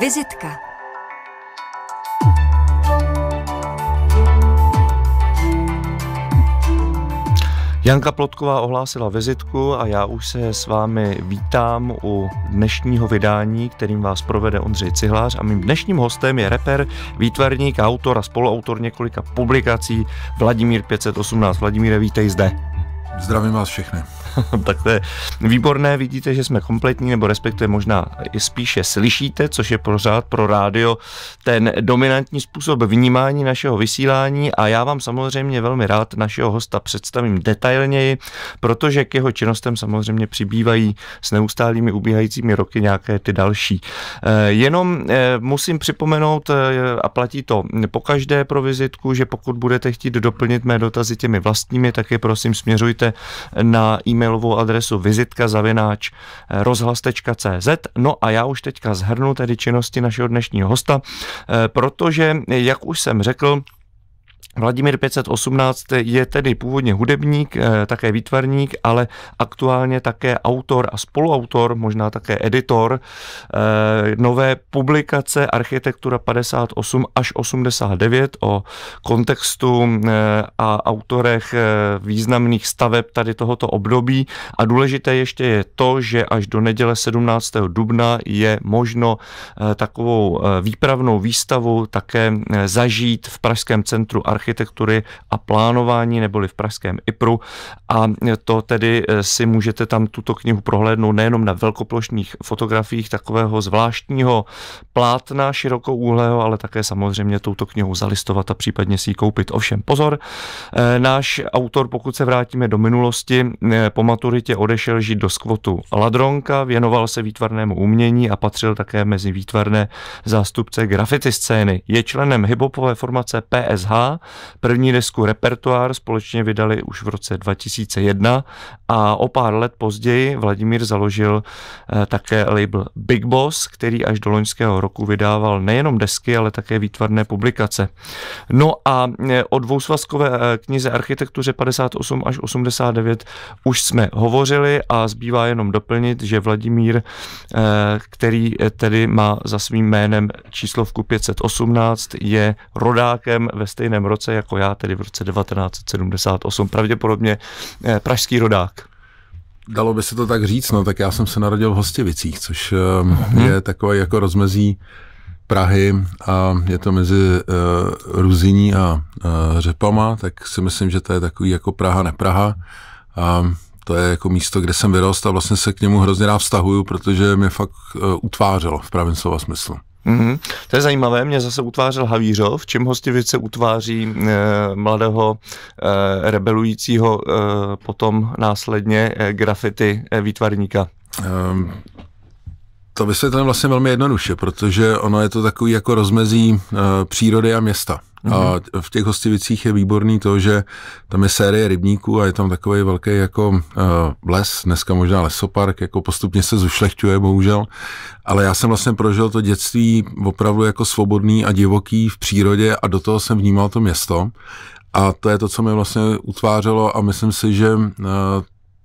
Vizitka. Janka Plotková ohlásila vizitku a já už se s vámi vítám u dnešního vydání, kterým vás provede Ondřej Cihlář a mým dnešním hostem je reper, výtvarník, autor a spoluautor několika publikací Vladimír 518. Vladimíre, vítej zde. Zdravím vás všechny. tak to je výborné, vidíte, že jsme kompletní, nebo respektive možná spíše slyšíte, což je pořád pro rádio ten dominantní způsob vnímání našeho vysílání a já vám samozřejmě velmi rád našeho hosta představím detailněji, protože k jeho činnostem samozřejmě přibývají s neustálými ubíhajícími roky nějaké ty další. Eh, jenom eh, musím připomenout, eh, a platí to po každé pro vizitku, že pokud budete chtít doplnit mé dotazy těmi vlastními, tak je prosím směřujte na e e-mailovou adresu vizitka zavináč e, No a já už teďka zhrnu tedy činnosti našeho dnešního hosta, e, protože, jak už jsem řekl, Vladimír 518 je tedy původně hudebník, eh, také výtvarník, ale aktuálně také autor a spoluautor, možná také editor eh, nové publikace Architektura 58 až 89 o kontextu eh, a autorech významných staveb tady tohoto období. A důležité ještě je to, že až do neděle 17. dubna je možno takovou výpravnou výstavu také zažít v Pražském centru architektury architektury a plánování, neboli v pražském IPRu. A to tedy eh, si můžete tam tuto knihu prohlédnout nejenom na velkoplošných fotografiích takového zvláštního plátna širokouhlého, ale také samozřejmě touto knihu zalistovat a případně si ji koupit. Ovšem pozor, eh, náš autor, pokud se vrátíme do minulosti, eh, po maturitě odešel žít do skvotu Ladronka, věnoval se výtvarnému umění a patřil také mezi výtvarné zástupce grafity scény. Je členem hybopové formace PSH První desku Repertoár společně vydali už v roce 2001 a o pár let později Vladimír založil eh, také label Big Boss, který až do loňského roku vydával nejenom desky, ale také výtvarné publikace. No a eh, o dvousvazkové eh, knize Architektuře 58 až 89 už jsme hovořili a zbývá jenom doplnit, že Vladimír, který tedy má za svým jménem číslovku 518, je rodákem ve stejném roce roce jako já, tedy v roce 1978, pravděpodobně eh, pražský rodák. Dalo by se to tak říct, no tak já jsem se narodil v Hostěvicích, což ehm, mhm. je takové jako rozmezí Prahy a je to mezi uh, eh, Ruziní a uh, Řepama, tak si myslím, že to je takový jako Praha, nepraha. A to je jako místo, kde jsem vyrost a vlastně se k němu hrozně rád vztahuju, protože mě fakt uh, utvářelo v pravém slova smyslu. Mm-hmm. To je zajímavé, mě zase utvářel Havířov, čím hostivice utváří e, mladého e, rebelujícího e, potom následně e, grafity e, výtvarníka. Um. To vysvětlím vlastně velmi jednoduše, protože ono je to takový jako rozmezí e, přírody a města. A v těch hostivicích je výborný to, že tam je série rybníků a je tam takový velký jako uh, les, dneska možná lesopark, jako postupně se zušlechťuje, bohužel. Ale já jsem vlastně prožil to dětství opravdu jako svobodný a divoký v přírodě a do toho jsem vnímal to město. A to je to, co mi vlastně utvářelo a myslím si, že uh,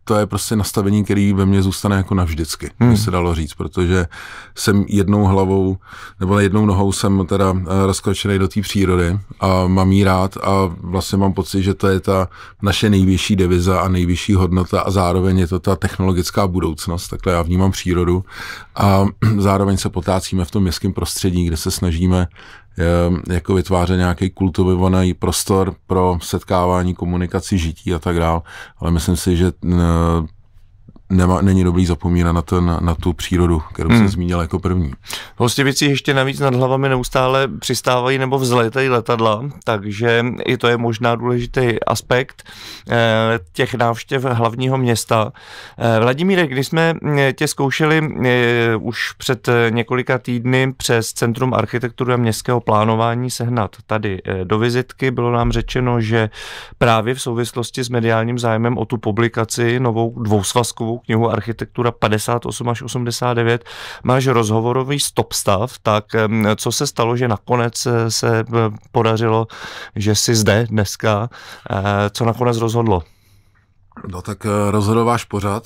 to je prostě nastavení, který ve mně zůstane jako navždycky, hmm. mi se dalo říct, protože jsem jednou hlavou nebo jednou nohou jsem teda eh, rozkročený do té přírody a mám ji rád a vlastně mám pocit, že to je ta naše nejvyšší deviza a nejvyšší hodnota a zároveň je to ta technologická budoucnost, takhle já vnímám přírodu a zároveň se potácíme v tom městském prostředí, kde se snažíme Ehm, jako vytvářet nějaký kultivovaný prostor pro setkávání, komunikaci, žití a tak dále, Ale myslím si, že nema, není dobrý zapomínat na, ten, na tu přírodu, kterou hmm. jsem zmínil jako první. věci ještě navíc nad hlavami neustále přistávají nebo vzlétají letadla, takže i to je možná důležitý aspekt eh, těch návštěv hlavního města. Eh, Vladimíre, když jsme eh, tě zkoušeli už před několika týdny přes Centrum architektury a městského plánování sehnat tady do vizitky, bylo nám řečeno, že právě v souvislosti s mediálním zájmem o tu publikaci novou dvousvazkovou knihu, knihu Architektura 58 až 89. Máš rozhovorový stop stav, tak co se stalo, že nakonec eh, se eh, podařilo, že jsi zde dneska, eh, co nakonec rozhodlo? No tak rozhodováš pořád.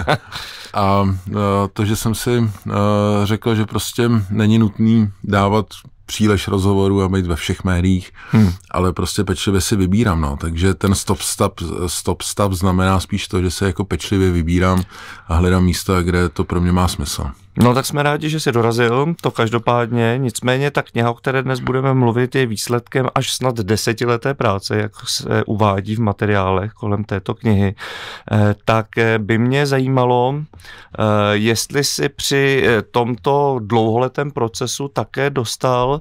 a to, že jsem si řekl, že prostě není nutný dávat příliš rozhovorů a být ve všech médiích, hmm. ale prostě pečlivě si vybírám, no. Takže ten stop stop, stop stop znamená spíš to, že se jako pečlivě vybírám a hledám místa, kde to pro mě má smysl. No tak jsme rádi, že jsi dorazil, to každopádně, nicméně ta kniha, o které dnes budeme mluvit, je výsledkem až snad desetileté práce, jak se uvádí v materiálech kolem této knihy. Eh, tak eh, by mě zajímalo, eh, jestli si při tomto dlouholetém procesu také dostal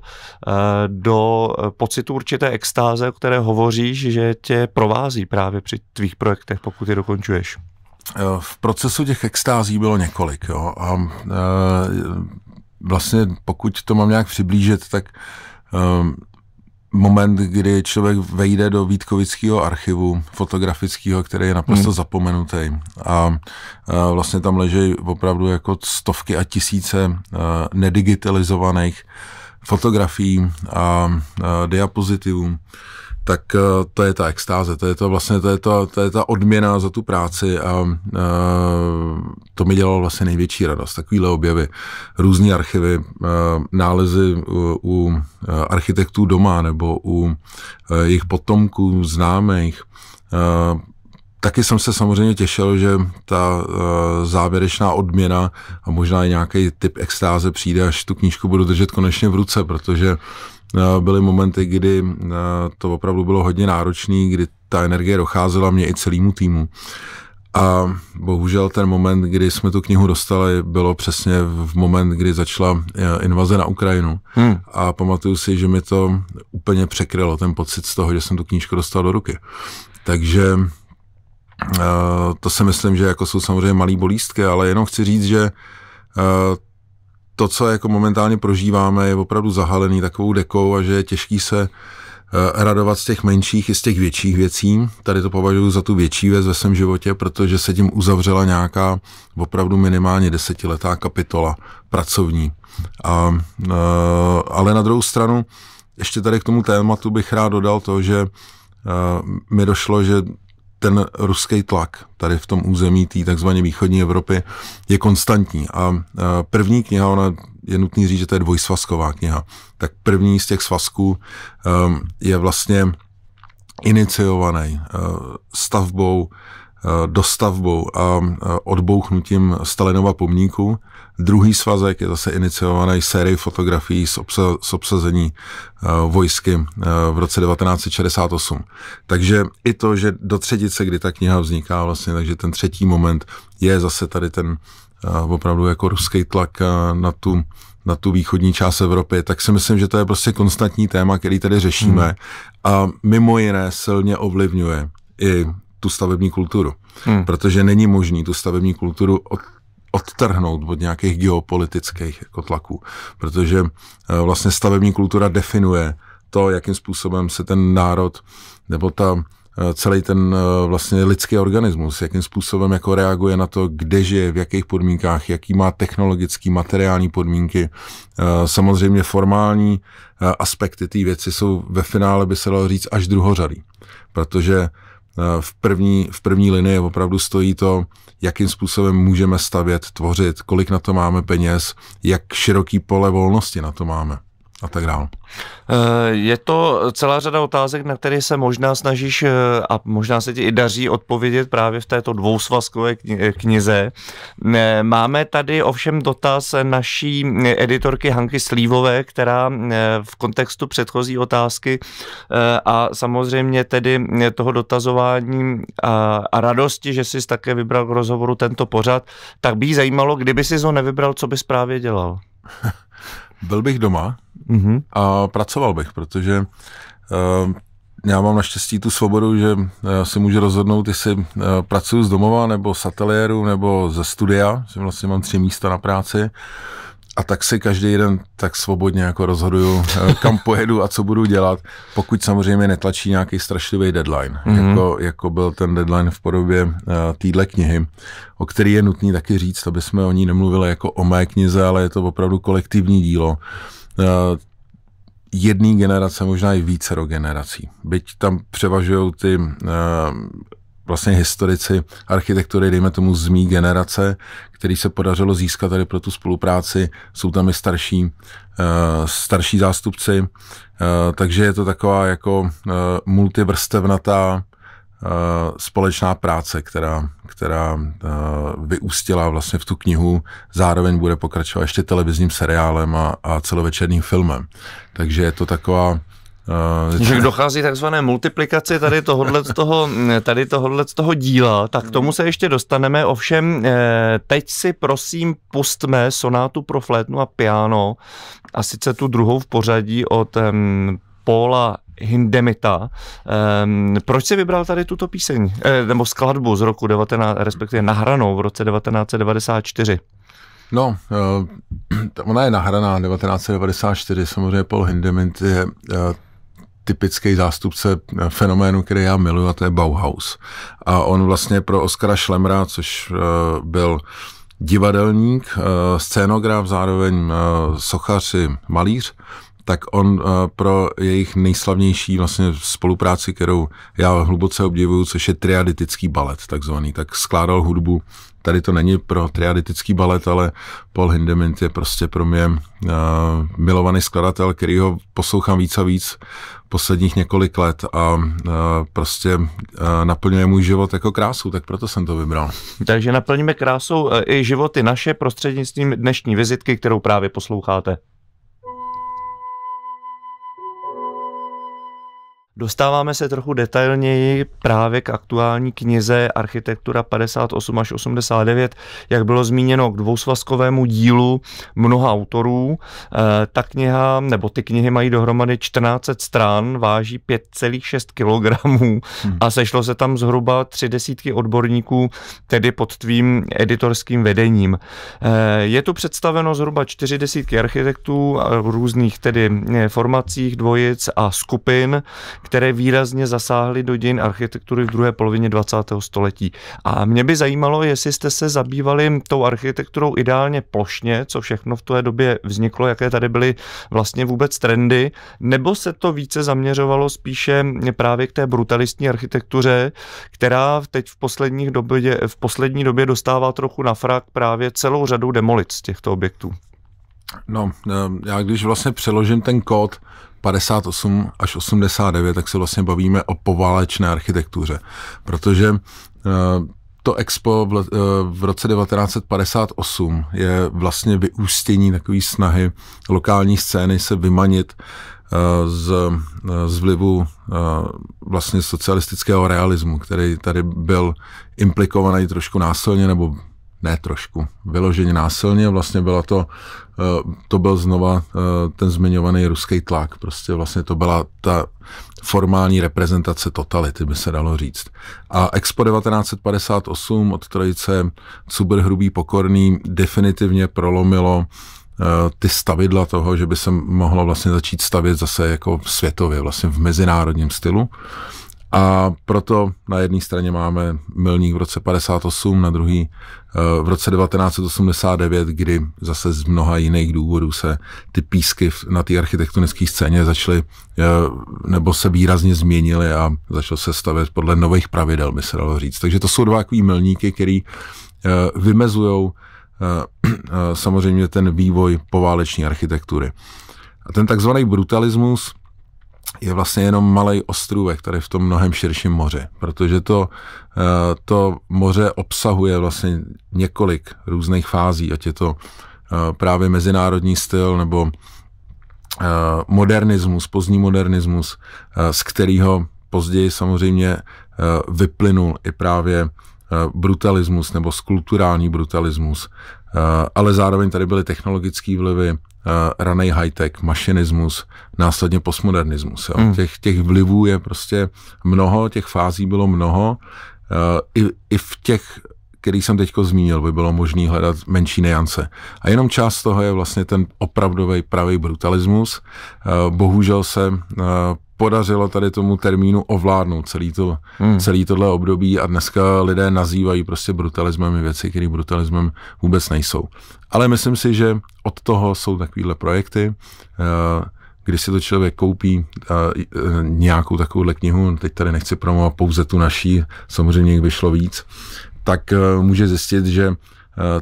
do pocitu určité extáze, o které hovoříš, že tě provází právě při tvých projektech, pokud je dokončuješ. Eh, v procesu těch extází bylo několik. Jo, a eh, vlastně pokud to mám nějak přiblížit, tak eh, moment, kdy člověk vejde do Vítkovického archivu fotografického, který je naprosto hmm. zapomenutý. A, vlastně tam leží opravdu jako stovky a tisíce nedigitalizovaných fotografií a, a diapozitivů tak eh, to je ta extáze, to je to vlastně, to je, to, to je ta odměna za tu práci a, a eh, to mi dělalo vlastně největší radost, takovýhle objevy, různé archivy, a, eh, nálezy u, u architektů doma nebo u jejich potomků, známých, a, Taky jsem se samozřejmě těšil, že ta a, závěrečná odměna a možná i nějaký typ extáze přijde, až tu knížku budu držet konečně v ruce, protože Eh, byly momenty, kdy eh, to opravdu bylo hodně náročné, kdy ta energie docházela mě i celému týmu. A bohužel ten moment, kdy jsme tu knihu dostali, bylo přesně v moment, kdy začala eh, invaze na Ukrajinu. Hmm. A pamatuju si, že mi to úplně překrylo, ten pocit z toho, že jsem tu knížku dostal do ruky. Takže to si myslím, že jako jsou samozřejmě malý bolístky, ale jenom chci říct, že to, co jako momentálně prožíváme, je opravdu zahalený takovou dekou a že je těžký se eh, radovat z těch menších i z těch větších věcí. Tady to považuji za tu větší věc ve svém životě, protože se tím uzavřela nějaká opravdu minimálně desetiletá kapitola pracovní. A, eh, ale na druhou stranu, ještě tady k tomu tématu bych rád dodal to, že eh, mi došlo, že ten ruský tlak tady v tom území té takzvané východní Evropy je konstantní. A první kniha, ona je nutný říct, že to je dvojsvazková kniha, tak první z těch svazků um, je vlastně iniciovaný uh, stavbou, uh, dostavbou a odbouchnutím Stalinova pomníku, Druhý svazek je zase iniciovaný sérií fotografií s obsa- s obsazení uh, vojsky uh, v roce 1968. Takže i to, že do třetice, kdy ta kniha vzniká vlastně, takže ten třetí moment je zase tady ten uh, opravdu jako ruský tlak uh, na tu na tu východní část Evropy, tak si myslím, že to je prostě konstantní téma, který tady řešíme hmm. a mimo jiné silně ovlivňuje i tu stavební kulturu. Hmm. Protože není možný tu stavební kulturu od odtrhnout od nějakých geopolitických jako tlaků, protože eh, vlastně stavební kultura definuje to, jakým způsobem se ten národ nebo ta eh, celý ten eh, vlastně lidský organismus, jakým způsobem jako reaguje na to, kde žije, v jakých podmínkách, jaký má technologický, materiální podmínky. Samozřejmě formální aspekty té věci jsou ve finále, by se dalo říct, až druhořadý, protože Eh, v první, v první linii opravdu stojí to, jakým způsobem můžeme stavět, tvořit, kolik na to máme peněz, jak široký pole volnosti na to máme a tak dále. Eh, je to celá řada otázek, na které se možná snažíš eh, a možná se ti i daří odpovědět právě v této dvousvazkové eh, knize. Máme tady ovšem dotaz naší editorky Hanky Slívové, která v kontextu předchozí otázky a samozřejmě tedy toho dotazování a radosti, že jsi také vybral k rozhovoru tento pořad, tak by jí zajímalo, kdyby si ho nevybral, co bys právě dělal? Byl bych doma, mm-hmm. a pracoval bych, protože uh, já mám naštěstí tu svobodu, že eh, si můžu rozhodnout, jestli eh, pracuji z domova, nebo z ateliéru, nebo ze studia, že vlastně mám tři místa na práci. A tak si každý jeden tak svobodně jako rozhoduju, kam pojedu a co budu dělat, pokud samozřejmě netlačí nějaký strašlivý deadline, mm-hmm. jako, jako byl ten deadline v podobě uh, téhle knihy, o který je nutný taky říct, aby jsme o ní nemluvili jako o mé knize, ale je to opravdu kolektivní dílo Eh, jedné generace, možná i více do generací. Byť tam převažují ty eh, vlastně historici architektury, dejme tomu z mý generace, který se podařilo získat tady pro tu spolupráci. Jsou tam i starší, uh, starší zástupci, uh, takže je to taková jako uh, multivrstevnatá Eh, společná práce, která, která eh, vyústila vlastně v tu knihu, zároveň bude pokračovat ještě televizním seriálem a, a celovečerním filmem. Takže je to taková eh, že dochází takzvané multiplikaci tady tohodle z toho, tady tohodle z toho díla, tak k tomu se ještě dostaneme, ovšem teď si prosím pustme sonátu pro flétnu a piano a sice tu druhou v pořadí od um, Paula Hindemita. Um, proč jsi vybral tady tuto píseň, eh, nebo skladbu z roku 19, respektive nahranou v roce 1994? No, uh, ona je nahraná 1994, samozřejmě Paul Hindemith je uh, typický zástupce eh, fenoménu, který já miluji, a to je Bauhaus. A on vlastně pro Oskara Šlemra, což uh, byl divadelník, uh, scénograf, zároveň uh, sochař i malíř, uh, tak on eh, pro jejich nejslavnější vlastně spolupráci, kterou já hluboce obdivuju, což je triaditický balet takzvaný, tak skládal hudbu. Tady to není pro triaditický balet, ale Paul Hindemith je prostě pro mě eh, milovaný skladatel, který ho poslouchám víc a víc posledních několik let a eh, prostě naplňuje můj život jako krásu, tak proto jsem to vybral. Takže naplníme krásou i životy naše prostřednictvím dnešní vizitky, kterou právě posloucháte. Dostáváme se trochu detailněji právě k aktuální knize Architektura 58 až 89, jak bylo zmíněno, k dvousvazkovému dílu mnoha autorů. Eh, ta kniha, nebo ty knihy mají dohromady 14 stran, váží 5,6 kg hmm. a sešlo se tam zhruba tři desítky odborníků, tedy pod tvým editorským vedením. Eh, je tu představeno zhruba čtyři desítky architektů v různých tedy eh, formacích, dvojic a skupin, které výrazně zasáhly do dějin architektury v druhé polovině 20. století. A mě by zajímalo, jestli jste se zabývali tou architekturou ideálně plošně, co všechno v té době vzniklo, jaké tady byly vlastně vůbec trendy, nebo se to více zaměřovalo spíše právě k té brutalistní architektuře, která teď v, posledních době, v poslední době dostává trochu na frak právě celou řadu demolic těchto objektů. No, eh, já když vlastně přeložím ten kód 58 až 89, tak se vlastně bavíme o poválečné architektuře, protože eh, to expo v, eh, v roce 1958 je vlastně vyústění takové snahy lokální scény se vymanit eh, z, z vlivu vlastně socialistického realismu, který tady byl implikovaný trošku násilně nebo ne trošku, vyloženě násilně, vlastně byla to, eh, to byl znova eh, ten zmiňovaný ruský tlak, prostě vlastně to byla ta formální reprezentace totality, by se dalo říct. A Expo 1958 od trojice Cuber Hrubý Pokorný definitivně prolomilo eh, ty stavidla toho, že by se mohlo vlastně začít stavět zase jako světově, vlastně v mezinárodním stylu. A proto na jedné straně máme milník v roce 58, na druhý eh, v roce 1989, kdy zase z mnoha jiných důvodů se ty písky na té architektonické scéně začaly eh, nebo se výrazně změnily a začalo se stavět podle nových pravidel, by se dalo říct. Takže to jsou dva takový milníky, který eh, vymezují samozřejmě ten vývoj pováleční architektury. A ten takzvaný brutalismus, je vlastně jenom malý ostrůvek tady v tom mnohem širším moře, protože to, eh, to moře obsahuje vlastně několik různých fází, ať je to eh, právě mezinárodní styl nebo eh, modernismus, pozdní modernismus, z kterého později samozřejmě vyplynul i právě brutalismus nebo skulturální brutalismus, ale zároveň tady byly technologické vlivy, Eh, raný high-tech, mašinismus, následně postmodernismus. Jo. Mm. Těch, těch vlivů je prostě mnoho, těch fází bylo mnoho. Eh, I, i v těch který jsem teď zmínil, by bylo možné hledat menší neance. A jenom část toho je vlastně ten opravdový pravý brutalismus. Eh, bohužel se podařilo tady tomu termínu ovládnout celý, to, hmm. celý tohle období a dneska lidé nazývají prostě brutalismem i věci, které brutalismem vůbec nejsou. Ale myslím si, že od toho jsou takovéhle projekty, eh, kdy si to člověk koupí eh, nějakou takovouhle knihu, teď tady nechci promovat pouze tu naší, samozřejmě jich vyšlo víc, tak eh, může zjistit, že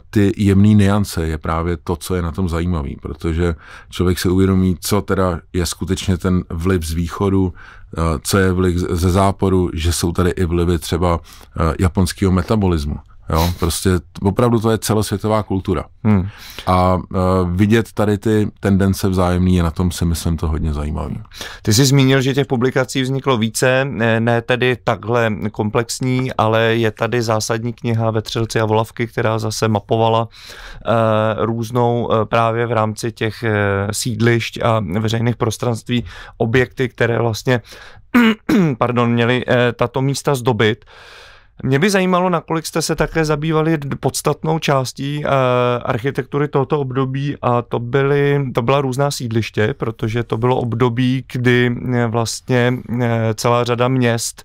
ty jemné niance je právě to, co je na tom zajímavé, protože člověk se uvědomí, co teda je skutečně ten vliv z východu, co je vliv ze západu, že jsou tady i vlivy třeba japonského metabolismu. Jo? Prostě opravdu to je celosvětová kultura. Hmm. A uh, vidět tady ty tendence vzájemný je na tom si myslím to hodně zajímavé. Ty jsi zmínil, že těch publikací vzniklo více, ne tedy takhle komplexní, ale je tady zásadní kniha Vetřelci a Volavky, která zase mapovala uh, různou uh, právě v rámci těch uh, sídlišť a veřejných prostranství objekty, které vlastně pardon, měly tato místa zdobit. Uh, mě by zajímalo, nakolik jste se také zabývali podstatnou částí eh, architektury tohoto období a to, byly, to byla různá sídliště, protože to bylo období, kdy eh, vlastně eh, celá řada měst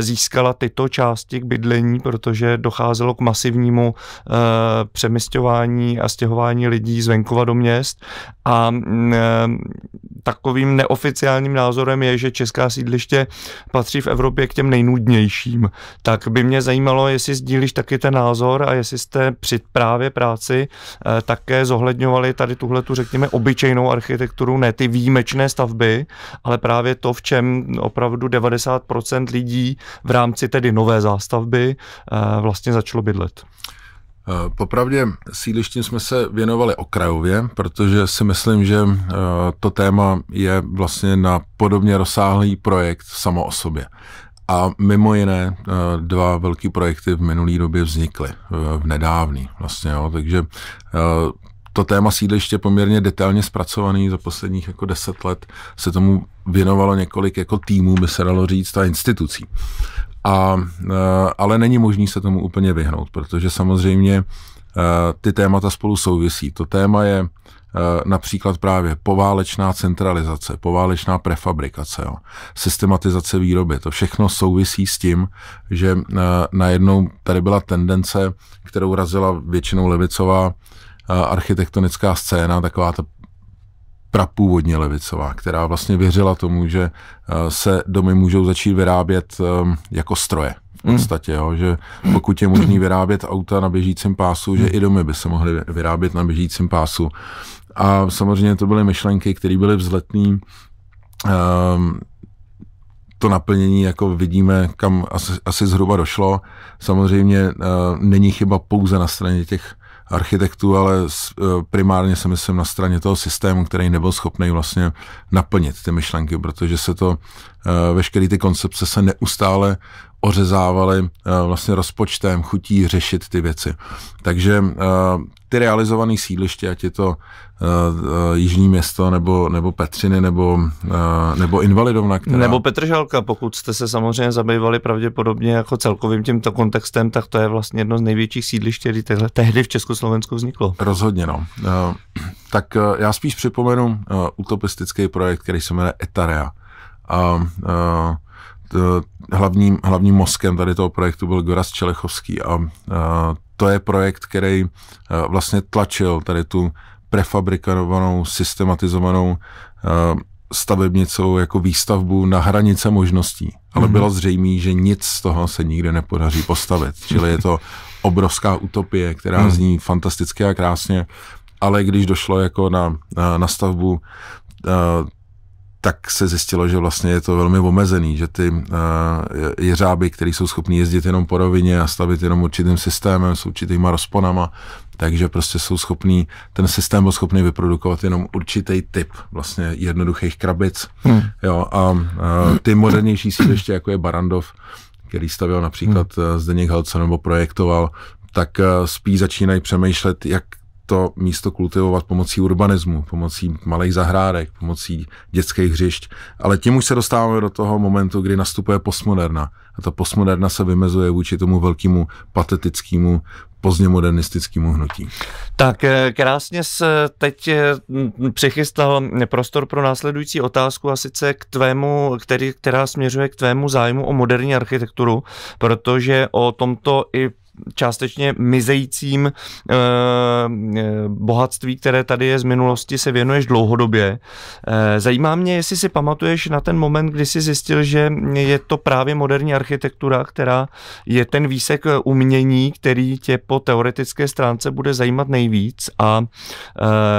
získala tyto části k bydlení, protože docházelo k masivnímu přemysťování a stěhování lidí z venkova do měst a mm, takovým neoficiálním názorem je, že česká sídliště patří v Evropě k těm nejnudnějším. Tak by mě zajímalo, jestli sdílíš taky ten názor a jestli jste při právě práci eh, také zohledňovali tady tuhle tu, řekněme, obyčejnou architekturu, ne ty výjimečné stavby, ale právě to, v čem opravdu 90% lidí v rámci tedy nové zástavby eh, vlastně začalo bydlet. Eh, Popravdě sídlištím jsme se věnovali okrajově, protože si myslím, že to téma je vlastně na podobně rozsáhlý projekt samo o sobě. A mimo jiné eh, dva velký projekty v minulý době vznikly, eh, v nedávný vlastně, jo. takže eh, to téma sídliště poměrně detailně zpracovaný za posledních jako deset let se tomu věnovalo několik jako týmů, by se dalo říct, a institucí. A, ale není možný se tomu úplně vyhnout, protože samozřejmě ty témata spolu souvisí. To téma je Eh, například právě poválečná centralizace, poválečná prefabrikace, jo, systematizace výroby. To všechno souvisí s tím, že eh, najednou tady byla tendence, kterou razila většinou levicová eh, architektonická scéna, taková ta prapůvodně levicová, která vlastně věřila tomu, že se domy můžou začít vyrábět jako stroje. V hmm. podstatě, jo, že pokud je možný vyrábět auta na běžícím pásu, že hmm. i domy by se mohly vyrábět na běžícím pásu. A samozřejmě to byly myšlenky, které byly vzletné. Um, ehm, to naplnění jako vidíme, kam asi, asi zhruba došlo. Samozřejmě uh, není chyba pouze na straně těch architektů, ale eh, primárně se myslím na straně toho systému, který nebyl schopný vlastně naplnit ty myšlenky, protože se to, eh, veškeré ty koncepce se neustále ořezávaly vlastně rozpočtem, chutí řešit ty věci. Takže ty realizované sídliště, ať je to Eh, eh, jižní město nebo, nebo Petřiny nebo, eh, nebo Invalidovna. Která... Nebo Petržalka, pokud jste se samozřejmě zabývali pravděpodobně jako celkovým tímto kontextem, tak to je vlastně jedno z největších sídlišť, který tehdy v Československu vzniklo. Rozhodně, no. tak já spíš připomenu utopistický projekt, který se jmenuje Etarea. A uh, hlavním, hlavním mozkem tady toho projektu byl Goraz Čelechovský a, a to je projekt, který vlastně tlačil tady tu prefabrikovanou, systematizovanou eh, stavebnicou jako výstavbu na hranice možností, ale mm-hmm. bylo zřejmé, že nic z toho se nikde nepodaří postavit. Čili je to obrovská utopie, která mm. zní fantasticky a krásně, ale když došlo jako na, na, na stavbu, uh, tak se zjistilo, že vlastně je to velmi omezený, že ty uh, jeřáby, které jsou schopné jezdit jenom po rovině a stavit jenom určitým systémem s určitýma rozponama, takže prostě jsou schopný, ten systém byl schopný vyprodukovat jenom určitý typ vlastně jednoduchých krabic. Hmm. Jo, a, a ty modernější sídliště, jako je Barandov, který stavěl například hmm. Eh, Zdeněk Halce nebo projektoval, tak eh, spíš začínají přemýšlet, jak to místo kultivovat pomocí urbanismu, pomocí malých zahrádek, pomocí dětských hřišť. Ale tím už se dostáváme do toho momentu, kdy nastupuje postmoderna. A ta postmoderna se vymezuje vůči tomu velkému patetickému pozdně modernistickému hnutí. Tak eh, krásně se teď eh, přichystal prostor pro následující otázku a sice k tvému, který, která směřuje k tvému zájmu o moderní architekturu, protože o tomto i částečně mizejícím eh, eh, bohatství, které tady je z minulosti, se věnuješ dlouhodobě. Eh, zajímá mě, jestli si pamatuješ na ten moment, kdy jsi zjistil, že je to právě moderní architektura, která je ten výsek umění, který tě po teoretické stránce bude zajímat nejvíc a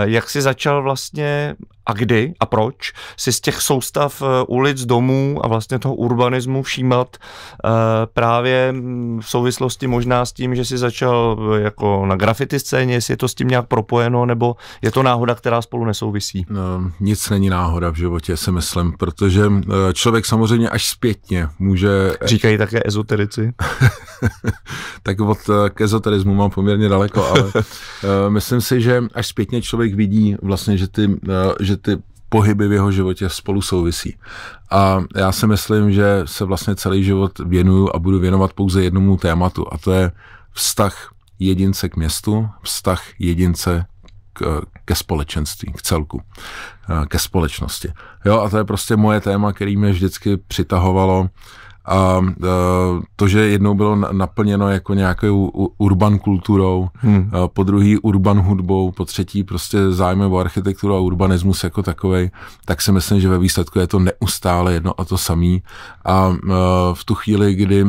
jak si začal vlastně a kdy a proč si z těch soustav eh, ulic, domů a vlastně toho urbanismu všímat eh, právě mm, v souvislosti možná s tím, že si začal eh, jako na graffiti scéně, jestli je to s tím nějak propojeno, nebo je to náhoda, která spolu nesouvisí? No, nic není náhoda v životě, si myslím, protože člověk samozřejmě až zpětně může... Říkají také ezoterici. tak od k ezoterismu mám poměrně daleko, ale myslím si, že až zpětně člověk vidí vlastně, že ty, že že ty pohyby v jeho životě spolu souvisí. A já si myslím, že se vlastně celý život věnuju a budu věnovat pouze jednomu tématu a to je vztah jedince k městu, vztah jedince k, ke společenství, k celku, eh, ke společnosti. Jo, a to je prostě moje téma, který mě vždycky přitahovalo a e, to, že jednou bylo naplněno jako nějakou urban kulturou, hmm. po druhý urban hudbou, po třetí prostě zájmem o architekturu a urbanismus jako takový, tak si myslím, že ve výsledku je to neustále jedno a to samý. A e, v tu chvíli, kdy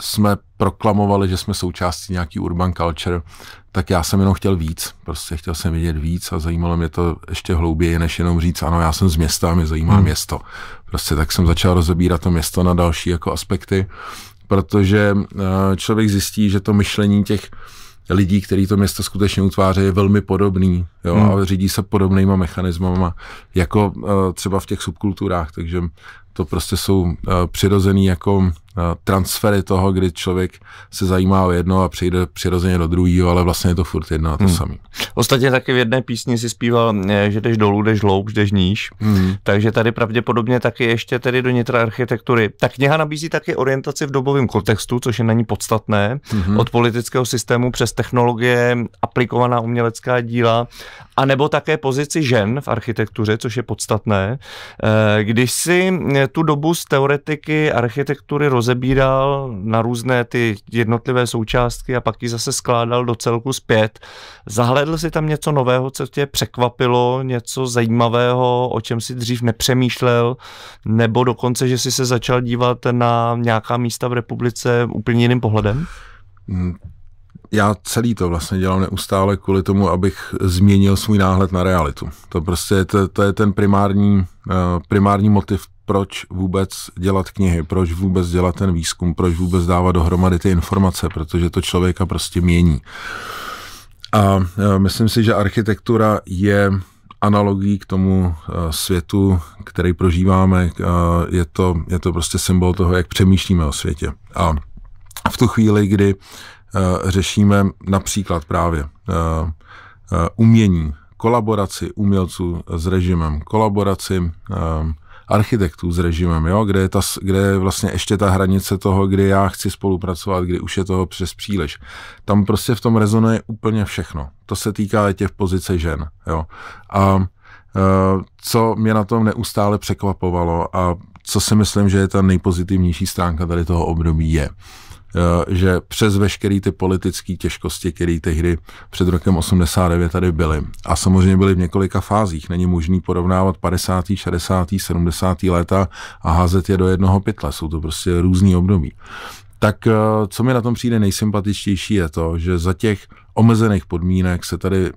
jsme proklamovali, že jsme součástí nějaký urban culture, tak já jsem jenom chtěl víc. Prostě chtěl jsem vidět víc a zajímalo mě to ještě hlouběji, než jenom říct, ano, já jsem z města a mě zajímá hmm. město. Prostě tak jsem začal rozebírat to město na další jako aspekty, protože eh, člověk zjistí, že to myšlení těch lidí, který to město skutečně utváří, je velmi podobný jo, hmm. a řídí se podobnýma mechanismama, jako eh, třeba v těch subkulturách, takže to prostě jsou eh, přirozený jako Eh, transfery toho, kdy člověk se zajímá o jedno a přejde přirozeně do druhého, ale vlastně je to furt jedno a to hmm. samé. Ostatně taky v jedné písni si zpíval, eh, že jdeš dolů, jdeš hloub, jdeš níž, hmm. takže tady pravděpodobně taky ještě tedy do nitra architektury. Ta kniha nabízí taky orientaci v dobovém kontextu, což je na ní podstatné, hmm. od politického systému přes technologie, aplikovaná umělecká díla, a nebo také pozici žen v architektuře, což je podstatné. Eh, když si tu dobu z teoretiky architektury roz rozebíral na různé ty jednotlivé součástky a pak ji zase skládal do celku zpět. Zahledl si tam něco nového, co tě překvapilo, něco zajímavého, o čem si dřív nepřemýšlel, nebo dokonce, že si se začal dívat na nějaká místa v republice úplně jiným pohledem? Hmm já celý to vlastně dělám neustále kvůli tomu, abych změnil svůj náhled na realitu. To prostě to, to je ten primární, eh, primární motiv proč vůbec dělat knihy, proč vůbec dělat ten výzkum, proč vůbec dávat dohromady ty informace, protože to člověka prostě mění. A e, myslím si, že architektura je analogií k tomu e, světu, který prožíváme. E, je to, je to prostě symbol toho, jak přemýšlíme o světě. A v tu chvíli, kdy řešíme například právě umění, kolaboraci umělců s režimem, kolaboraci architektů s režimem, jo? Kde, je ta, kde je vlastně ještě ta hranice toho, kdy já chci spolupracovat, kdy už je toho přes příliš. Tam prostě v tom rezonuje úplně všechno. To se týká i těch pozice žen. Jo? A e, co mě na tom neustále překvapovalo a co si myslím, že je ta nejpozitivnější stránka tady toho období je, Eh, že přes veškeré ty politické těžkosti, které tehdy před rokem 89 tady byly, a samozřejmě byly v několika fázích, není možný porovnávat 50., 60., 70. léta a házet je do jednoho pytle, jsou to prostě různý období. Tak eh, co mi na tom přijde nejsympatičtější je to, že za těch omezených podmínek se tady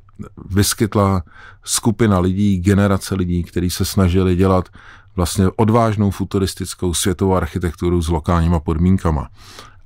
vyskytla skupina lidí, generace lidí, kteří se snažili dělat vlastně odvážnou futuristickou světovou architekturu s lokálníma podmínkama.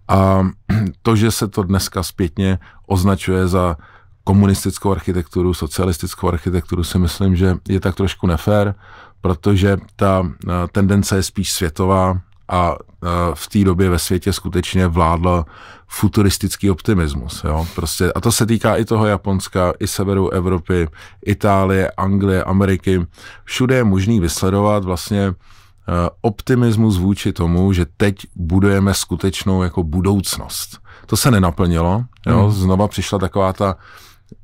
A to, že se to dneska zpětně označuje za komunistickou architekturu, socialistickou architekturu, si myslím, že je tak trošku nefér, protože ta eh, tendence je spíš světová a eh, v té době ve světě skutečně vládl futuristický optimismus. Jo? Prostě, a to se týká i toho Japonska, i severu Evropy, Itálie, Anglie, Ameriky. Všude je možný vysledovat vlastně Eh, optimismus vůči tomu, že teď budujeme skutečnou jako budoucnost. To se nenaplnilo. Jo? Mm. Znova přišla taková ta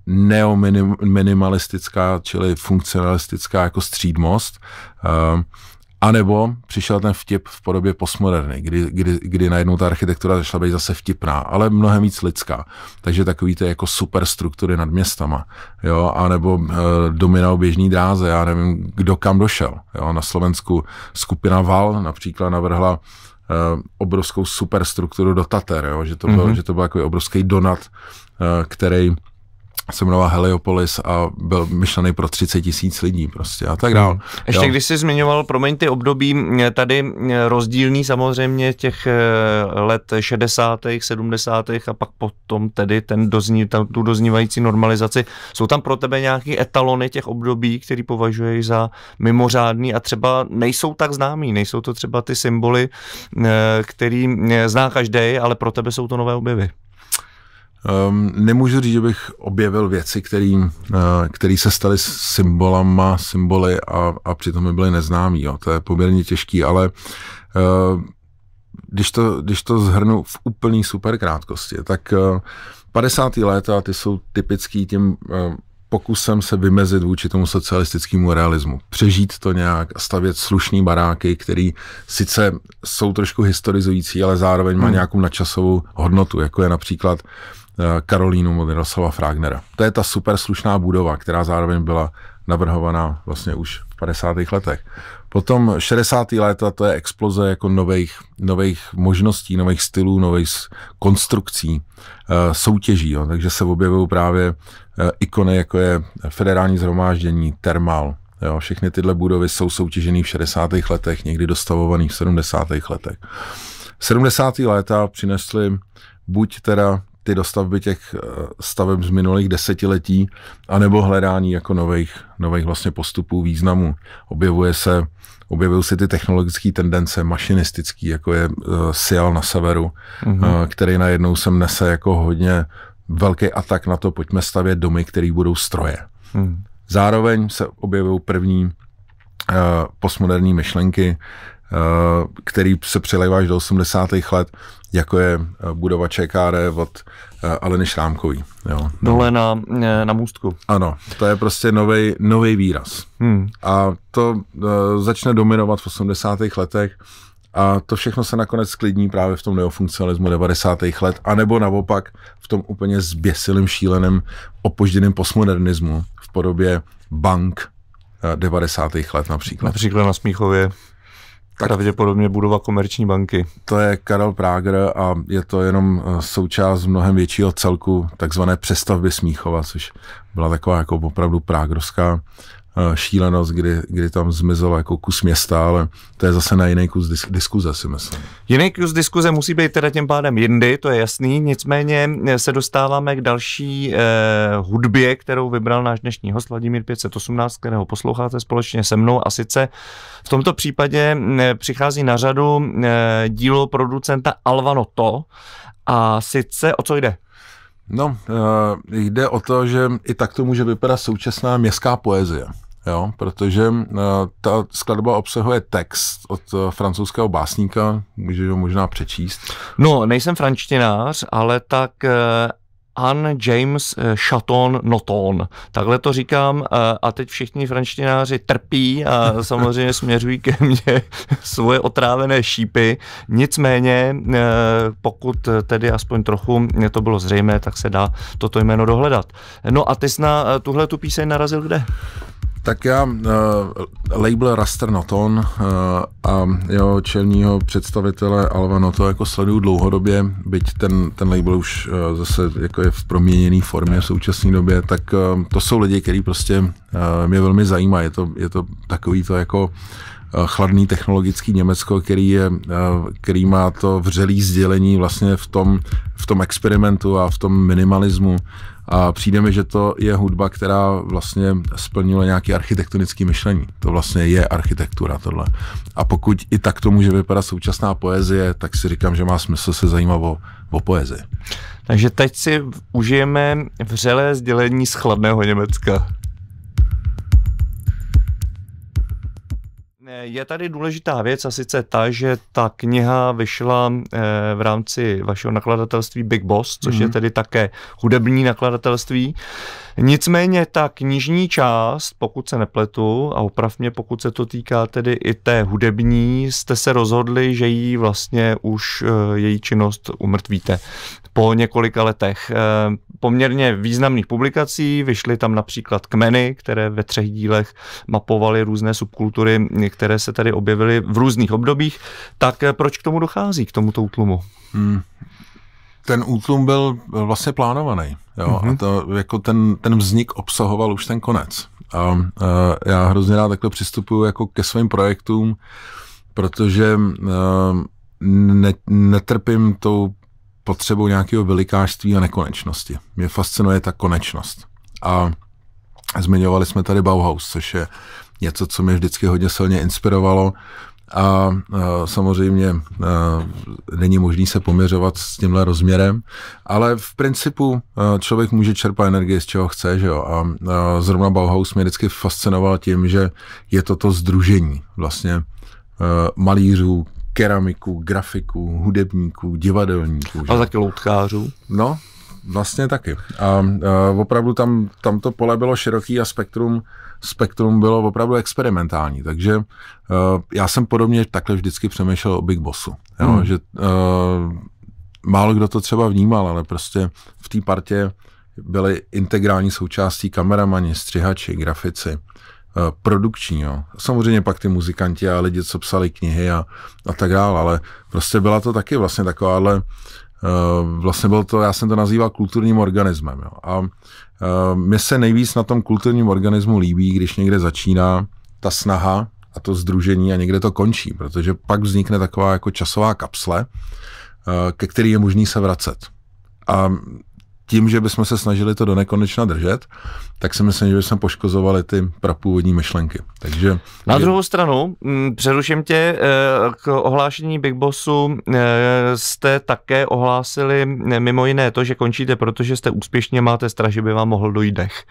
neominimalistická, čili funkcionalistická jako střídmost. Eh, a nebo přišel ten vtip v podobě postmoderny, kdy, kdy, kdy najednou ta architektura začala být zase vtipná, ale mnohem víc lidská. Takže takový ty jako superstruktury nad městama, jo, a nebo e, eh, domy na oběžní dráze, já nevím, kdo kam došel. Jo. Na Slovensku skupina VAL například navrhla e, obrovskou superstrukturu do Tater, jo, že to byl, mm-hmm. že to byl takový obrovský donat, e, který se jmenoval Heliopolis a byl myšlený pro 30 tisíc lidí prostě a tak dále. Hmm. Ještě jo. když jsi zmiňoval, promiň ty období, tady rozdílný samozřejmě těch eh, let 60., 70. a pak potom tedy ten dozní, ta, tu doznívající normalizaci. Jsou tam pro tebe nějaké etalony těch období, které považuješ za mimořádný a třeba nejsou tak známý, nejsou to třeba ty symboly, eh, který zná každý, ale pro tebe jsou to nové objevy. Um, nemůžu říct, že bych objevil věci, které uh, eh, který se staly symbolama, symboly a, a přitom mi byly neznámý. Jo. To je poměrně těžký, ale uh, když, to, když to zhrnu v úplný super krátkosti, tak uh, 50. léta ty jsou typický tím uh, pokusem se vymezit vůči tomu socialistickému realismu. Přežít to nějak a stavět slušný baráky, které sice jsou trošku historizující, ale zároveň má hmm. nějakou nadčasovou hodnotu, jako je například Eh, Karolínu od Jaroslava Fragnera. To je ta super slušná budova, která zároveň byla navrhovaná vlastně už v 50. letech. Potom 60. léta to je exploze jako nových, nových možností, nových stylů, nových konstrukcí, eh, soutěží. Jo. Takže se objevují právě eh, ikony, jako je federální zhromáždění, Termal. Jo. Všechny tyhle budovy jsou soutěžené v 60. letech, někdy dostavované v 70. letech. 70. léta přinesly buď teda ty dostavby těch eh, staveb z minulých desetiletí, anebo hledání jako nových, nových vlastně postupů významu. Objevuje se, objevují se ty technologické tendence mašinistický, jako je uh, Sial na severu, mm-hmm. uh, který najednou sem nese jako hodně velký atak na to, pojďme stavět domy, které budou stroje. Mm. Zároveň se objevují první uh, postmoderní myšlenky, Eh, který se přelejváš do 80. let, jako je eh, budova ČKD od eh, Aleny Šrámkový. Jo. Dole na, na můstku. Ano, to je prostě nový výraz. Hmm. A to začne dominovat v 80. letech a to všechno se nakonec sklidní právě v tom neofunkcionalismu 90. let, anebo naopak v tom úplně zběsilým, šíleném, opožděným postmodernismu v podobě bank 90. let například. Například na Smíchově. Tak Pravděpodobně budova komerční banky. To je Karel Prager a je to jenom eh, součást mnohem většího celku takzvané přestavby Smíchova, což byla taková jako opravdu prágrovská Eh, šílenost, kdy, kdy tam zmizelo jako kus města, ale to je zase na jiný kus dis- diskuze, si myslím. Jiný kus diskuze musí být teda tím pádem jindy, to je jasný, nicméně eh, se dostáváme k další eh, hudbě, kterou vybral náš dnešní host Vladimír 518, kterého posloucháte společně se mnou a sice v tomto případě mm, eh, přichází na řadu eh, dílo producenta Alvano To a sice o co jde? No, eh, jde o to, že i tak to může vypadat současná městská poezie. Jo, protože eh, ta skladba obsahuje text od eh, francouzského básníka, můžeš ho možná přečíst. No, nejsem frančtinář, ale tak Anne James eh, Chaton Noton. Takhle to říkám eh, a teď všichni frančtináři trpí a samozřejmě směřují ke mně svoje otrávené šípy. Nicméně, eh, pokud tedy aspoň trochu mě to bylo zřejmé, tak se dá toto jméno dohledat. No a ty jsi na tuhle tu píseň narazil kde? Tak já uh, label Raster Noton uh, a jeho čelního představitele Alva Noto jako sleduju dlouhodobě, byť ten, ten label už uh, zase jako je v proměněné formě v současné době, tak uh, to jsou lidi, kteří prostě uh, mě velmi zajímá. Je to, je to takový to jako chladný technologický Německo, který, je, který má to vřelý sdělení vlastně v tom, v tom experimentu a v tom minimalismu a přijde mi, že to je hudba, která vlastně splnila nějaké architektonické myšlení. To vlastně je architektura tohle. A pokud i tak to může vypadat současná poezie, tak si říkám, že má smysl se zajímat o, o poezii. Takže teď si užijeme vřelé sdělení z chladného Německa. Eh, je tady důležitá věc a sice ta, že ta kniha vyšla eh, v rámci vašeho nakladatelství Big Boss, což mm-hmm. je mhm. tedy také hudební nakladatelství. Nicméně ta knižní část, pokud se nepletu, a oprav mě, pokud se to týká tedy i té hudební, jste se rozhodli, že jí vlastně už eh, její činnost umrtvíte po několika letech. Eh, poměrně významných publikací, vyšly tam například kmeny, které ve třech dílech mapovaly různé subkultury, které se tady objevily v různých obdobích. Tak eh, proč k tomu dochází, k tomuto útlumu? Hmm ten útlum byl vlastně plánovaný. Jo? Mm-hmm. A mhm. to, jako ten, ten vznik obsahoval už ten konec. A, a já hrozně rád takhle přistupuju jako ke svým projektům, protože ne, netrpím tou potřebou nějakého velikářství a nekonečnosti. Mě fascinuje ta konečnost. A zmiňovali jsme tady Bauhaus, což je něco, co mě vždycky hodně silně inspirovalo a e, samozřejmě e, není možný se poměřovat s tímhle rozměrem, ale v principu e, člověk může čerpat energii z čeho chce, že jo, a zrovna Bauhaus mě vždycky fascinoval tím, že je to to združení vlastně malířů, keramiků, grafiků, hudebníků, divadelníků. A taky loutkářů. No, vlastně taky. A, a opravdu tam, tam to pole bylo široký a spektrum spektrum bylo opravdu experimentální, takže uh, já jsem podobně takhle vždycky přemýšlel o Big Bossu, jo, hmm. že uh, málo kdo to třeba vnímal, ale prostě v té partě byly integrální součástí kameramani, střihači, grafici, eh, produkční. Jo. Samozřejmě pak ty muzikanti a lidi, co psali knihy a, a tak dále, ale prostě byla to taky vlastně takováhle Eh, vlastně byl to, já jsem to nazýval kulturním organismem. Jo. A eh, mně se nejvíc na tom kulturním organismu líbí, když někde začíná ta snaha a to združení a někde to končí, protože pak vznikne taková jako časová kapsle, eh, ke který je možný se vracet. A tím, že bychom se snažili to do nekonečna držet, tak si myslím, že bychom poškozovali ty prapůvodní myšlenky. Takže Na je... druhou stranu, mm, přeruším tě, eh, k ohlášení Big Bossu eh, jste také ohlásili eh, mimo jiné to, že končíte, protože jste úspěšně máte strach, že by vám mohl dojít dech.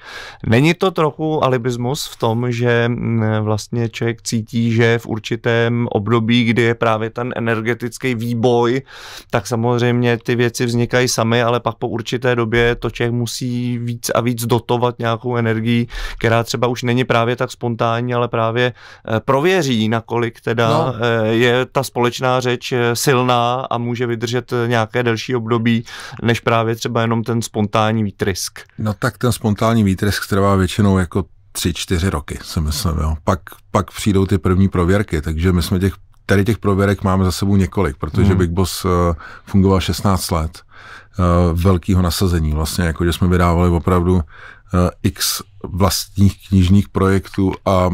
Není to trochu alibismus v tom, že mm, vlastně člověk cítí, že v určitém období, kdy je právě ten energetický výboj, tak samozřejmě ty věci vznikají samy, ale pak po určité době době to člověk musí víc a víc dotovat nějakou energii, která třeba už není právě tak spontánní, ale právě eh, prověří, nakolik teda no. Eh, je ta společná řeč eh, silná a může vydržet nějaké delší období, než právě třeba jenom ten spontánní výtrysk. No tak ten spontánní výtrysk trvá většinou jako tři, čtyři roky, si myslím. Jo. Pak, pak přijdou ty první prověrky, takže my jsme těch tady těch prověrek máme za sebou několik, protože hmm. Big Boss eh, fungoval 16 let eh, velkého nasazení. Vlastně, jako že jsme vydávali opravdu eh, x vlastních knižních projektů a,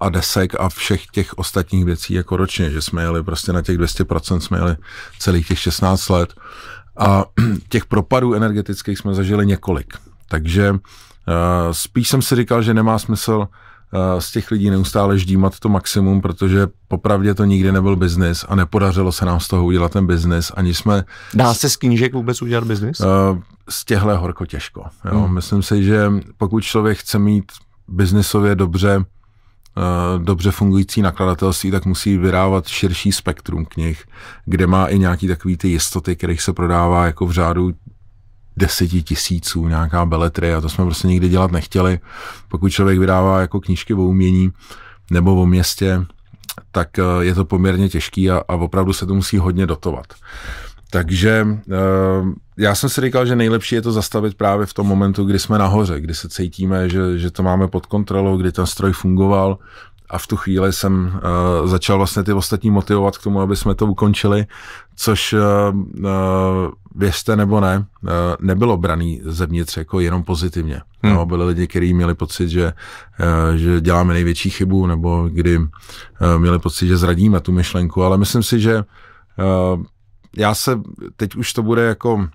a desek a všech těch ostatních věcí jako ročně, že jsme jeli prostě na těch 200%, jsme jeli celých těch 16 let. A těch propadů energetických jsme zažili několik. Takže spíš jsem si říkal, že nemá smysl Eh, z těch lidí neustále ždímat to maximum, protože popravdě to nikdy nebyl biznis a nepodařilo se nám z toho udělat ten biznis, ani jsme... Dá se z knížek vůbec udělat biznis? Eh, z těhle horko těžko. Jo. Hmm. Myslím si, že pokud člověk chce mít biznisově dobře, eh, dobře fungující nakladatelství, tak musí vyrávat širší spektrum knih, kde má i nějaký takový ty jistoty, kterých se prodává jako v řádu deseti tisíců, nějaká beletry a to jsme prostě nikdy dělat nechtěli. Pokud člověk vydává jako knížky o umění nebo o městě, tak eh, je to poměrně těžký a, a opravdu se to musí hodně dotovat. Takže eh, já jsem si říkal, že nejlepší je to zastavit právě v tom momentu, kdy jsme nahoře, kdy se cítíme, že, že to máme pod kontrolou, kdy ten stroj fungoval a v tu chvíli jsem eh, začal vlastně ty ostatní motivovat k tomu, aby jsme to ukončili, což věřte nebo ne, eh, nebylo braný zevnitř jako jenom pozitivně. Hmm. No, byli lidi, kteří měli pocit, že, eh, že děláme největší chybu, nebo kdy eh, měli pocit, že zradíme tu myšlenku, ale myslím si, že já se, teď už to bude jako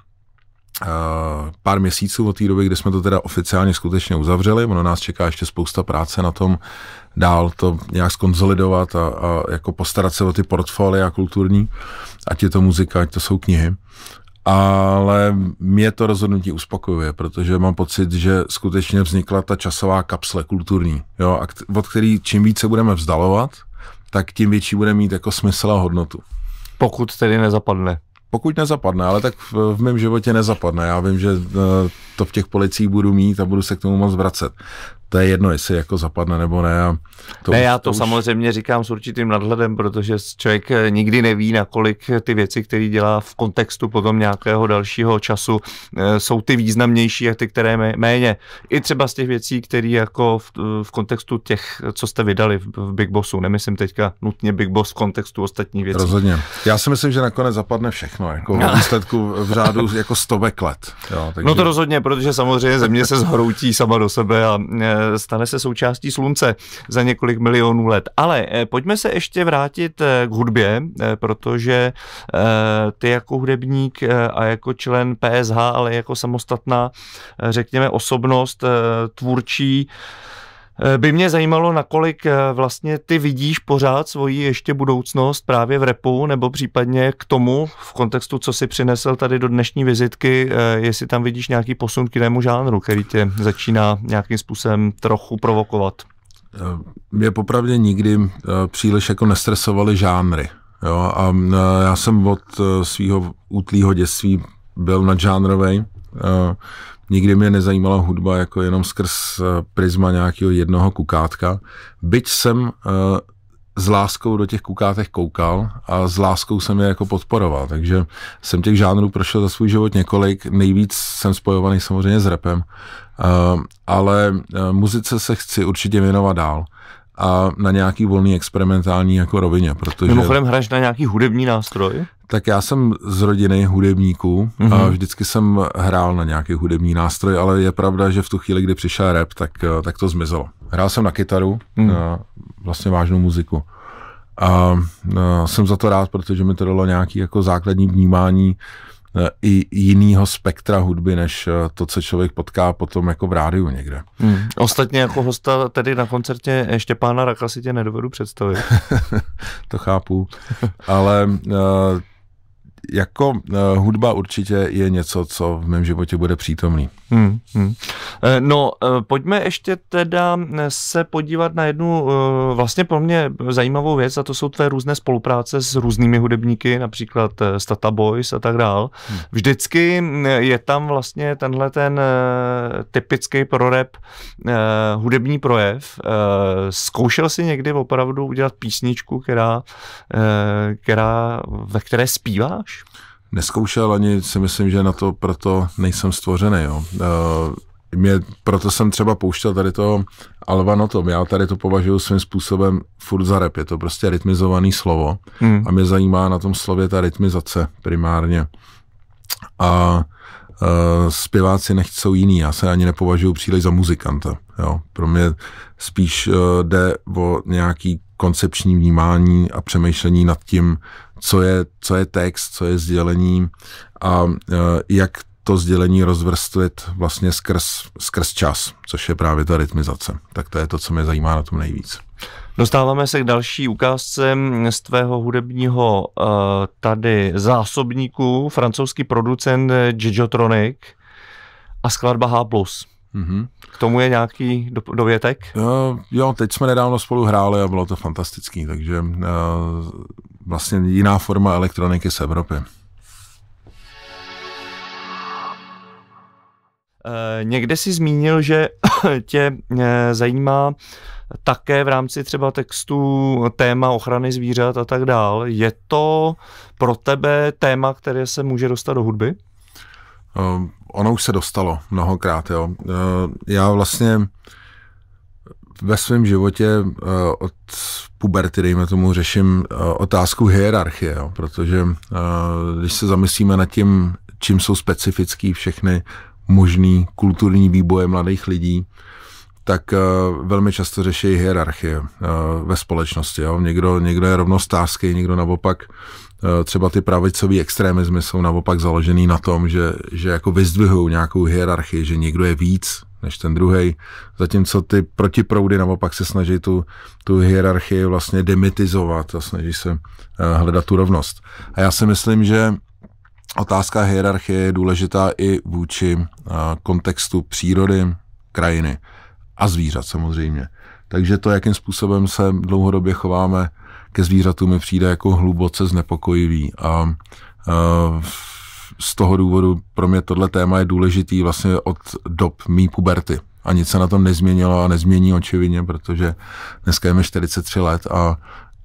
pár měsíců od té doby, kdy jsme to teda oficiálně skutečně uzavřeli. Ono nás čeká ještě spousta práce na tom dál to nějak skonzolidovat a, a jako postarat se o ty portfolia kulturní, ať je to muzika, ať to jsou knihy ale mě to rozhodnutí uspokojuje, protože mám pocit, že skutečně vznikla ta časová kapsle kulturní, jo, a od který čím více budeme vzdalovat, tak tím větší bude mít jako smysl a hodnotu. Pokud tedy nezapadne. Pokud nezapadne, ale tak v, v mém životě nezapadne. Já vím, že eh, to v těch policích budu mít a budu se k tomu moc vracet to je jedno, jestli jako zapadne nebo ne. A to ne, už, já to, to už... samozřejmě říkám s určitým nadhledem, protože člověk eh, nikdy neví, nakolik ty věci, které dělá v kontextu potom nějakého dalšího času, eh, jsou ty významnější a ty, které méně. I třeba z těch věcí, které jako v, v kontextu těch, co jste vydali v Big Bossu, nemyslím teďka nutně Big Boss v kontextu ostatních věcí. Rozhodně. Já si myslím, že nakonec zapadne všechno, jako v no. výsledku v řádu jako stovek let. Jo, takže... No to rozhodně, protože samozřejmě země se zhroutí sama do sebe a eh, stane se součástí slunce za několik milionů let. Ale eh, pojďme se ještě vrátit eh, k hudbě, eh, protože ty jako hudebník a jako člen PSH, ale jako samostatná, řekněme, osobnost tvůrčí, Eh, by mě zajímalo, nakolik eh, vlastně ty vidíš pořád svoji ještě budoucnost právě v repu, nebo případně k tomu v kontextu, co si přinesl tady do dnešní vizitky, eh, jestli tam vidíš nějaký posun k jinému žánru, který tě začíná nějakým způsobem trochu provokovat. Mě popravdě nikdy příliš jako nestresovaly žánry. Jo? A já jsem od svého útlého dětství byl nadžánrovej. Nikdy mě nezajímala hudba jako jenom skrz eh, prisma nějakého jednoho kukátka. Byť jsem eh, s láskou do těch kukátech koukal a s láskou jsem je jako podporoval, takže jsem těch žánrů prošel za svůj život několik, nejvíc jsem spojovaný samozřejmě s repem, eh, ale muzice se chci určitě věnovat dál a na nějaký volný experimentální jako rovině, protože... Mimochodem hraješ na nějaký hudební nástroj? Tak já jsem z rodiny hudebníků mm-hmm. a mhm. vždycky jsem hrál na nějaký hudební nástroj, ale je pravda, že v tu chvíli, kdy přišel rap, tak, eh, tak to zmizelo. Hrál jsem na kytaru, mm. na eh, vlastně vážnou muziku. A, a eh, jsem za to rád, protože mi to dalo nějaký jako základní vnímání i jiného spektra hudby, než to, co člověk potká potom jako v rádiu někde. Hmm. Ostatně jako hosta tedy na koncertě ještě pána Raka si tě nedovedu představit. to chápu, ale uh, jako uh, hudba určitě je něco, co v mém životě bude přítomný. Hmm, hmm. Eh, no, eh, pojďme ještě teda se podívat na jednu vlastně pro mě zajímavou věc, a to jsou tvé různé spolupráce s různými hudebníky, například s Tata Boys a tak dál. Hmm. Vždycky mm, je tam vlastně tenhle ten typický prorep hudební projev. Zkoušel si někdy opravdu udělat písničku, která, která ve které zpíváš? Neskoušel ani si myslím, že na to proto nejsem stvořený. Jo. Eh, mě, proto jsem třeba pouštěl tady toho Alva Notom. Já tady to považuji svým způsobem furt za rap. Je to prostě rytmizovaný slovo mm. a mě zajímá na tom slově ta rytmizace primárně. A Uh, zpěváci nechcou jiný. Já se ani nepovažuji příliš za muzikanta. Jo. Pro mě spíš uh, jde o nějaký koncepční vnímání a přemýšlení nad tím, co je, co je text, co je sdělení a e, jak to sdělení rozvrstvit vlastně skrz, skrz čas, což je právě ta rytmizace. Tak to je to, co mě zajímá na tom nejvíc. Dostáváme se k další ukázce z tvého hudebního uh, tady zásobníku, francouzský producent Gigotronic a skladba H+. Mm-hmm. K tomu je nějaký do, dovětek? Uh, jo, teď jsme nedávno spolu hráli a bylo to fantastický, takže uh, vlastně jiná forma elektroniky z Evropy. Eh, někde si zmínil, že tě zajímá také v rámci třeba textu téma ochrany zvířat a tak dál. Je to pro tebe téma, které se může dostat do hudby? ono už se dostalo mnohokrát, jo. Eh, já vlastně ve svém životě eh, od puberty, dejme tomu, řeším eh, otázku hierarchie, jo, protože když se zamyslíme nad tím, čím jsou specifický všechny možný kulturní výboje mladých lidí, tak velmi často řeší hierarchie ve společnosti. Jo? Někdo, někdo je rovnostářský, někdo naopak Eh, třeba ty pravicový extremismy jsou naopak založený na tom, že, že jako vyzdvihují nějakou hierarchii, že někdo je víc než ten druhý, zatímco ty protiproudy naopak se snaží tu, tu hierarchii vlastně demitizovat a snaží se eh, hledat tu rovnost. A já si myslím, že otázka hierarchie je důležitá i vůči eh, kontextu přírody, krajiny a zvířat samozřejmě. Takže to, jakým způsobem se dlouhodobě chováme ke zvířatům mi přijde jako hluboce znepokojivý. A, a z toho důvodu pro mě tohle téma je důležitý vlastně od dob mý puberty. A nic se na tom nezměnilo a nezmění očividně, protože dneska je mi 43 let a,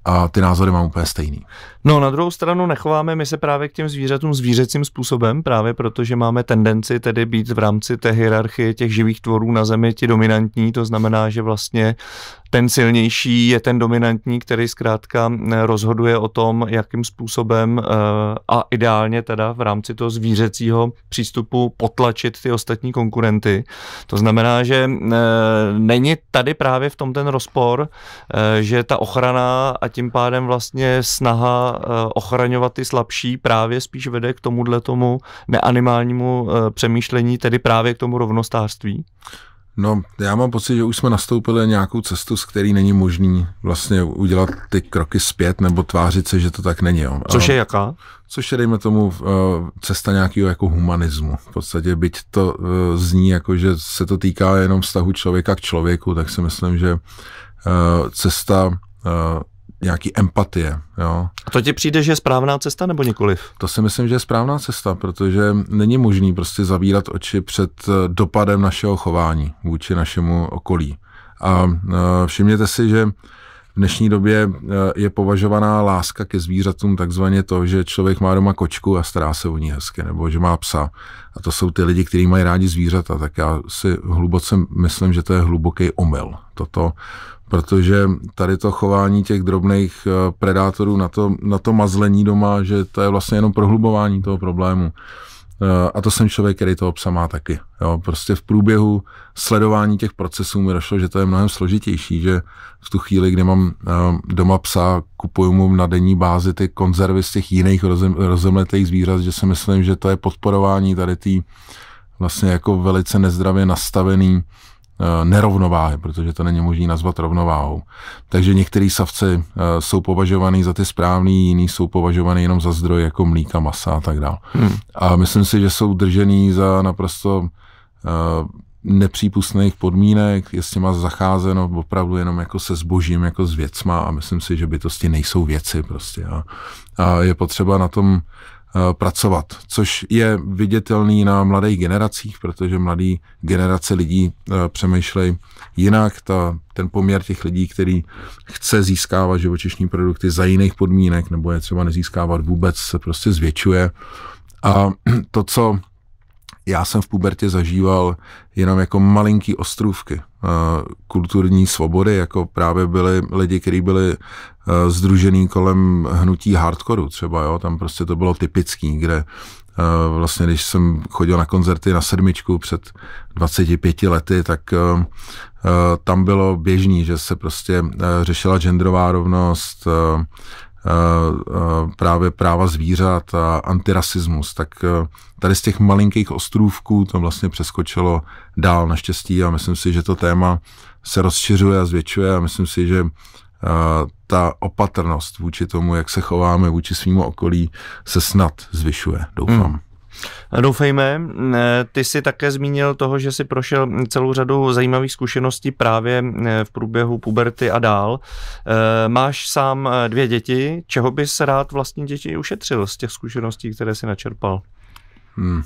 a ty názory mám úplně stejný. No na druhou stranu nechováme my se právě k těm zvířatům zvířecím způsobem, právě protože máme tendenci tedy být v rámci té hierarchie těch živých tvorů na Zemi ti dominantní, to znamená, že vlastně ten silnější je ten dominantní, který zkrátka eh, rozhoduje o tom, jakým způsobem eh, a ideálně teda v rámci toho zvířecího přístupu potlačit ty ostatní konkurenty. To znamená, že eh, není tady právě v tom ten rozpor, že ta ochrana a tím pádem vlastně snaha Eh, ochraňovat ty slabší právě spíš vede k tomuhle tomu neanimálnímu eh, přemýšlení, tedy právě k tomu rovnostářství? No, já mám pocit, že už jsme nastoupili nějakou cestu, z který není možný vlastně udělat ty kroky zpět nebo tvářit se, že to tak není. Jo. Což je jaká? Což je, dejme tomu, eh, cesta nějakého jako humanismu. V podstatě, byť to zní jako, že se to týká jenom vztahu člověka k člověku, tak si myslím, že cesta nějaký empatie. Jo. A to ti přijde, že je správná cesta nebo nikoliv? To si myslím, že je správná cesta, protože není možný prostě zavírat oči před eh, dopadem našeho chování vůči našemu okolí. A eh, všimněte si, že v dnešní době eh, je považovaná láska ke zvířatům takzvaně to, že člověk má doma kočku a stará se o ní hezky, nebo že má psa. A to jsou ty lidi, kteří mají rádi zvířata. Tak já si hluboce myslím, že to je hluboký omyl. Toto protože tady to chování těch drobných eh, predátorů na to, na to mazlení doma, že to je vlastně jenom prohlubování toho problému. Eh, a to jsem člověk, který toho psa má taky. Jo, prostě v průběhu sledování těch procesů mi došlo, že to je mnohem složitější, že v tu chvíli, kdy mám eh, doma psa, kupuju mu na denní bázi ty konzervy z těch jiných rozem, rozemletých zvířat, že si myslím, že to je podporování tady té vlastně jako velice nezdravě nastavený Eh, nerovnováhy, protože to není možné nazvat rovnováhou. Takže některý savci eh, jsou považovaný za ty správný, jiný jsou považovaný jenom za zdroj jako mlíka, masa a tak dále. Hmm. A myslím si, že jsou držený za naprosto eh, nepřípustných podmínek, je s těma zacházeno opravdu jenom jako se zbožím, jako s věcma a myslím si, že bytosti nejsou věci prostě. A, a je potřeba na tom Eh, pracovat, což je viditelný na mladých generacích, protože mladý generace lidí eh, přemýšlej jinak. Ta, ten poměr těch lidí, který chce získávat živočišní produkty za jiných podmínek, nebo je třeba nezískávat vůbec, se prostě zvětšuje. A to, co já jsem v pubertě zažíval jenom jako malinký ostrůvky eh, kulturní svobody, jako právě byli lidi, kteří byli združený eh, kolem hnutí hardcoreu třeba, jo, tam prostě to bylo typický, kde eh, vlastně, když jsem chodil na koncerty na sedmičku před 25 lety, tak tam bylo běžný, že se prostě řešila genderová rovnost, Eh, eh, právě práva zvířat a antirasismus, tak eh, tady z těch malinkých ostrůvků to vlastně přeskočilo dál naštěstí a myslím si, že to téma se rozšiřuje a zvětšuje a myslím si, že ta opatrnost vůči tomu, jak se chováme vůči svým okolí, se snad zvyšuje, doufám. Hmm. Doufejme. Eh, ty jsi také zmínil toho, že si prošel celou řadu zajímavých zkušeností právě eh, v průběhu puberty a dál. Eh, máš sám dvě děti. Čeho bys rád vlastní děti ušetřil z těch zkušeností, které si načerpal? Hmm.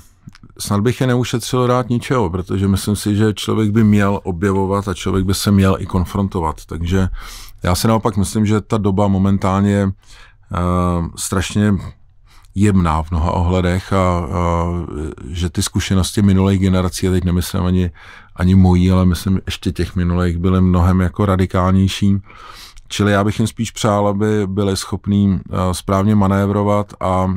Snad bych je neušetřil rád ničeho, protože myslím si, že člověk by měl objevovat a člověk by se měl i konfrontovat. Takže já si naopak myslím, že ta doba momentálně je uh, strašně jemná v mnoha ohledech a, a že ty zkušenosti minulých generací, a teď nemyslím ani, ani mojí, ale myslím ještě těch minulých, byly mnohem jako radikálnější. Čili já bych jim spíš přál, aby byli schopní správně manévrovat a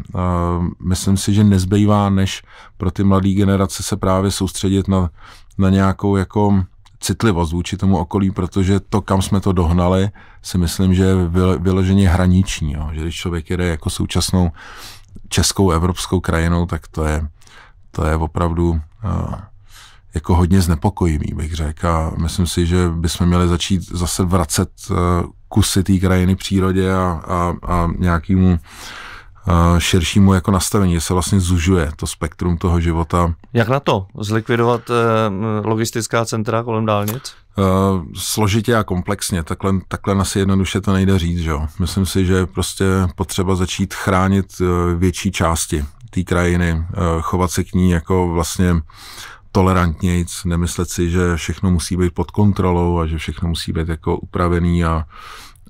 myslím si, že nezbývá, než pro ty mladé generace se právě soustředit na, na nějakou jako citlivost vůči tomu okolí, protože to, kam jsme to dohnali, si myslím, že je vyloženě hraniční. Jo? Že když člověk jede jako současnou českou evropskou krajinou, tak to je, to je opravdu eh, jako hodně znepokojivý, bych řekl. A myslím si, že bychom měli začít zase vracet eh, kusy té krajiny přírodě a, a, a nějakému širšímu jako nastavení, že se vlastně zužuje to spektrum toho života. Jak na to? Zlikvidovat eh, logistická centra kolem dálnic? Eh, složitě a komplexně, takhle, takhle asi jednoduše to nejde říct. Že Myslím si, že prostě potřeba začít chránit eh, větší části té krajiny, chovat se k ní jako vlastně tolerantnějc, nemyslet si, že všechno musí být pod kontrolou a že všechno musí být jako upravený a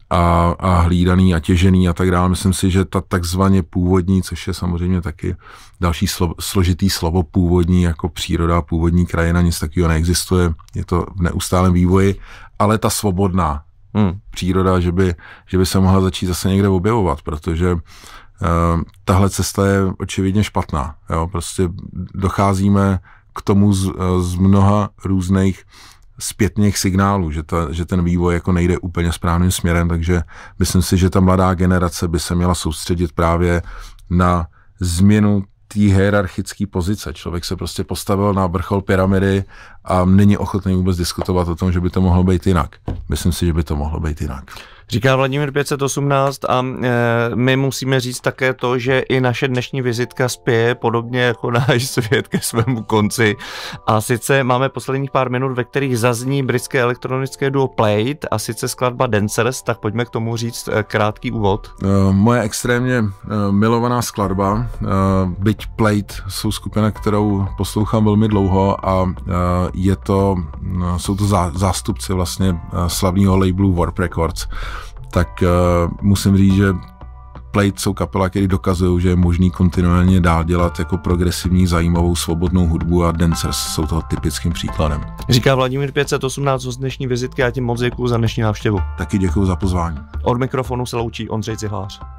a, a hlídaný a těžený a tak dále. Myslím si, že ta takzvaně původní, což je samozřejmě taky další slo, složitý slovo původní, jako příroda, původní krajina, nic takového neexistuje, je to v neustálém vývoji, ale ta svobodná hmm. příroda, že by, že by se mohla začít zase někde objevovat, protože eh, tahle cesta je očividně špatná. Jo? Prostě docházíme k tomu z, eh, z mnoha různých zpětných signálů, že, ta, že ten vývoj jako nejde úplně správným směrem, takže myslím si, že ta mladá generace by se měla soustředit právě na změnu té hierarchické pozice. Člověk se prostě postavil na vrchol pyramidy a není ochotný vůbec diskutovat o tom, že by to mohlo být jinak. Myslím si, že by to mohlo být jinak. Říká Vladimír 518 a e, my musíme říct také to, že i naše dnešní vizitka spěje podobně jako náš svět ke svému konci. A sice máme posledních pár minut, ve kterých zazní britské elektronické duo Plate a sice skladba Dancers, tak pojďme k tomu říct e, krátký úvod. E, moje extrémně e, milovaná skladba, byť Plate jsou skupina, kterou poslouchám velmi dlouho a je to, no, jsou to zástupci vlastně slavného labelu Warp Records tak uh, musím říct, že Plate jsou kapela, které dokazují, že je možný kontinuálně dál dělat jako progresivní, zajímavou, svobodnou hudbu a dancers jsou toho typickým příkladem. Říká Vladimír 518 z dnešní vizitky a tím moc děkuji za dnešní návštěvu. Taky děkuji za pozvání. Od mikrofonu se loučí Ondřej Cihlář.